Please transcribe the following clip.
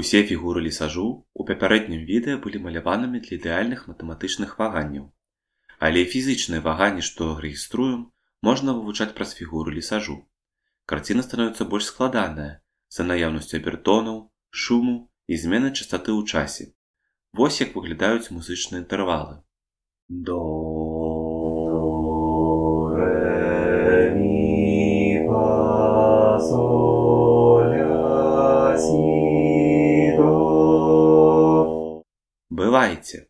Усе фігуры лесажу ў папярэднім відэа былі маляванымі для ідэальных матэматычных ваганняў. Але фізічныя ваганні, што рэгіструем, можна вывучаць праз фігуру лесажу. Карціна становіцца больш складаная з-за наяўнасцю абертонаў, шуму і змены частаты ў часе. Вось як выглядаюць музычныя інтэрвалы. До. Бывайте.